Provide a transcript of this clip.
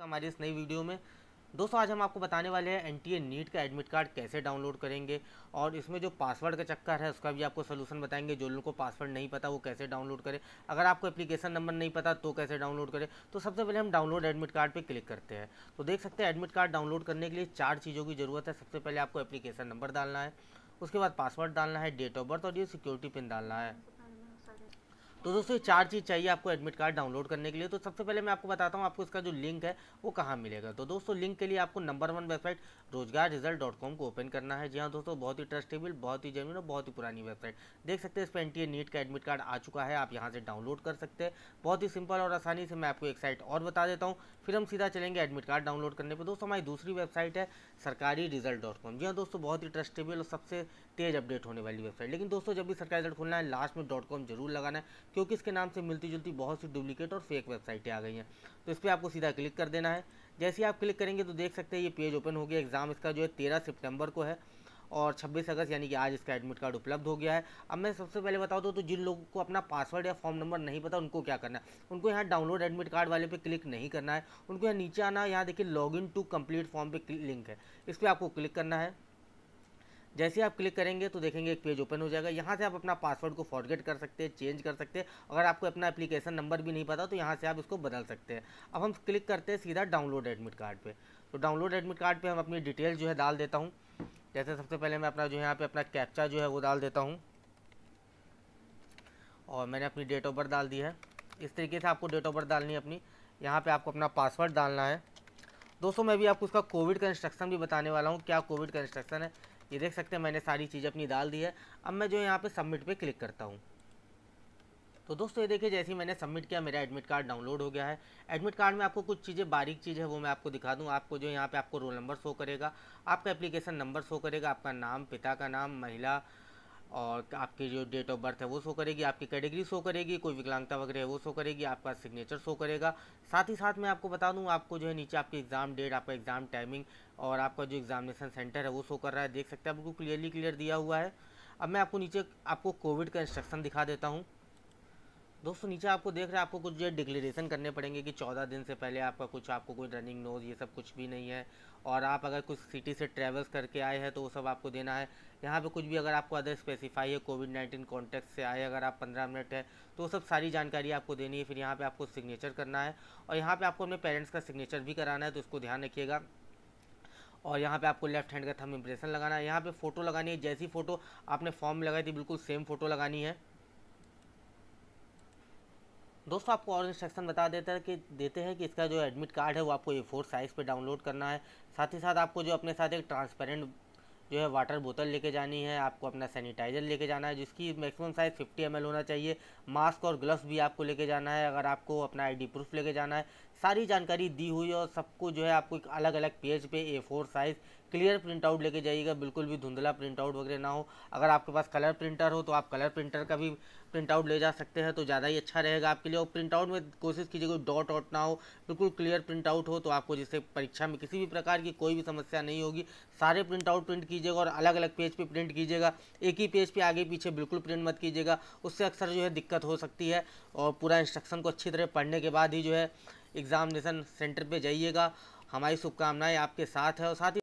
आपका हमारी इस नई वीडियो में दोस्तों आज हम आपको बताने वाले हैं एनटीए नीट का एडमिट कार्ड कैसे डाउनलोड करेंगे और इसमें जो पासवर्ड का चक्कर है उसका भी आपको सलूशन बताएंगे जो लोगों को पासवर्ड नहीं पता वो कैसे डाउनलोड करें अगर आपको एप्लीकेशन नंबर नहीं पता तो कैसे डाउनलोड करें तो सबसे पहले हम डाउनलोड एडमिट कार्ड पर क्लिक करते हैं तो देख सकते हैं एडमिट कार्ड डाउनलोड करने के लिए चार चीज़ों की ज़रूरत है सबसे पहले आपको एप्लीकेशन नंबर डालना है उसके बाद पासवर्ड डालना है डेट ऑफ बर्थ और ये सिक्योरिटी पिन डालना है तो दोस्तों चार चीज़ चाहिए आपको एडमिट कार्ड डाउनलोड करने के लिए तो सबसे पहले मैं आपको बताता हूँ आपको इसका जो लिंक है वो कहाँ मिलेगा तो दोस्तों लिंक के लिए आपको number one website Rojgar result dot com को ओपन करना है जी हाँ दोस्तों बहुत ही ट्रस्टेबल बहुत ही जमीन और बहुत ही पुरानी वेबसाइट देख सकते हैं इस पर एन नीट का एडमिट कार्ड आ चुका है आप यहाँ से डाउनलोड कर सकते हैं बहुत ही सिंपल और आसानी से मैं आपको एक साइट और बता देता हूँ फिर हम सीधा चलेंगे एडमिट कार्ड डाउनलोड करने पर दोस्तों हमारी दूसरी वेबसाइट है सरकारी रिजल्ट डॉट कॉम जी हाँ दोस्तों बहुत ही ट्रस्टेबल और सबसे तेज अपडेट होने वाली वेबसाइट लेकिन दोस्तों जब भी सरकारी रिजल्ट खोलना है लास्ट में डॉट कॉम जरूर लगाना है क्योंकि इसके नाम से मिलती जुलती बहुत सी डुप्लीकेट और फेक वेबसाइटें आ गई हैं तो इस पर आपको सीधा क्लिक कर देना है जैसे ही आप क्लिक करेंगे तो देख सकते हैं ये पेज ओपन हो गया एग्ज़ाम इसका जो है तेरह सितंबर को है और 26 अगस्त यानी कि आज इसका एडमिट कार्ड उपलब्ध हो गया है अब मैं सबसे पहले बता दूँ तो, तो जिन लोगों को अपना पासवर्ड या फॉर्म नंबर नहीं पता उनको क्या करना है उनको यहाँ डाउनलोड एडमिट कार्ड वाले पे क्लिक नहीं करना है उनको यहाँ नीचे आना यहाँ देखिए log in to complete form पे लिंक है इस पर आपको क्लिक करना है जैसे आप क्लिक करेंगे तो देखेंगे एक पेज ओपन हो जाएगा यहाँ से आप अपना पासवर्ड को फॉरगेट कर सकते हैं चेंज कर सकते हैं अगर आपको अपना एप्लीकेशन नंबर भी नहीं पता तो यहाँ से आप इसको बदल सकते हैं अब हम क्लिक करते हैं सीधा डाउनलोड एडमिट कार्ड पर तो डाउनलोड एडमिट कार्ड पर हम अपनी डिटेल जो है डाल देता हूँ जैसे सबसे पहले मैं अपना जो है यहाँ पर अपना कैप्चा जो है वो डाल देता हूँ और मैंने अपनी डेट ऑफ बर्थ डाल दी है इस तरीके से आपको डेट ऑफ बर्थ डालनी है अपनी यहाँ पे आपको अपना पासवर्ड डालना है दोस्तों मैं भी आपको उसका कोविड का इंस्ट्रक्शन भी बताने वाला हूँ क्या कोविड का इंस्ट्रक्शन है ये देख सकते हैं मैंने सारी चीज़ अपनी डाल दी है अब मैं जो यहाँ पे सबमिट पे क्लिक करता हूँ तो दोस्तों ये देखिए जैसे ही मैंने सबमिट किया मेरा एडमिट कार्ड डाउनलोड हो गया है एडमिट कार्ड में आपको कुछ चीज़ें बारीक चीज़ है वो मैं आपको दिखा दूँ आपको जो यहाँ पे आपको रोल नंबर शो करेगा आपका एप्लीकेशन नंबर शो करेगा आपका नाम पिता का नाम महिला और आपके जो डेट ऑफ बर्थ है वो शो करेगी आपकी कैटेगरी शो करेगी कोई विकलांगता वगैरह है वो शो करेगी आपका सिग्नेचर शो करेगा साथ ही साथ मैं आपको बता दूँ आपको जो है नीचे आपके एग्ज़ाम डेट आपका एग्ज़ाम टाइमिंग और आपका जो एग्जामिनेशन सेंटर है वो शो कर रहा है देख सकते हैं आपको क्लियरली क्लियर दिया हुआ है अब मैं आपको नीचे आपको कोविड का इंस्ट्रक्शन दिखा देता हूँ दोस्तों नीचे आपको देख रहे हैं आपको कुछ जो डिक्लेरेशन करने पड़ेंगे कि चौदह दिन से पहले आपका कुछ आपको कोई रनिंग नोज ये सब कुछ भी नहीं है और आप अगर कुछ सिटी से ट्रेवल्स करके आए हैं तो वो सब आपको देना है यहाँ पे कुछ भी अगर आपको अदर स्पेसिफाई है कोविड नाइन्टीन कॉन्टेक्ट से आए अगर आप पंद्रह मिनट है तो वो सब सारी जानकारी आपको देनी है फिर यहाँ पर आपको सिग्नेचर करना है और यहाँ पर आपको अपने पेरेंट्स का सिग्नेचर भी कराना है तो उसको ध्यान रखिएगा और यहाँ पे आपको लेफ्ट हैंड का थम इम्प्रेशन लगाना है यहाँ पे फ़ोटो लगानी है जैसी फ़ोटो आपने फॉर्म लगाई थी बिल्कुल सेम फ़ोटो लगानी है दोस्तों आपको और इंस्ट्रक्शन बता देता है कि देते हैं कि इसका जो एडमिट कार्ड है वो आपको ए फोर साइज़ पे डाउनलोड करना है साथ ही साथ आपको जो अपने साथ एक ट्रांसपेरेंट जो है वाटर बोतल लेके जानी है आपको अपना सैनिटाइज़र लेके जाना है जिसकी मैक्सिमम साइज़ 50 एम होना चाहिए मास्क और ग्लव्स भी आपको लेके जाना है अगर आपको अपना आईडी प्रूफ लेके जाना है सारी जानकारी दी हुई और सबको जो है आपको एक अलग अलग पेज पे A four size clear print out लेके जाइएगा बिल्कुल भी धुंधला प्रिंट आउट वगैरह ना हो अगर आपके पास कलर प्रिंटर हो तो आप कलर प्रिंटर का भी प्रिंट आउट ले जा सकते हैं तो ज़्यादा ही अच्छा रहेगा आपके लिए और प्रिंट आउट में कोशिश कीजिए कोई डॉट आउट ना हो बिल्कुल क्लियर प्रिंट आउट हो तो आपको जैसे परीक्षा में किसी भी प्रकार की कोई भी समस्या नहीं होगी सारे प्रिंट आउट प्रिंट कीजिएगा और अलग अलग पेज पे प्रिंट कीजिएगा एक ही पेज पे आगे पीछे बिल्कुल प्रिंट मत कीजिएगा उससे अक्सर जो है दिक्कत हो सकती है और पूरा इंस्ट्रक्शन को अच्छी तरह पढ़ने के बाद ही जो है एग्ज़ामिनेशन सेंटर पर जाइएगा हमारी शुभकामनाएँ आपके साथ है और साथ ही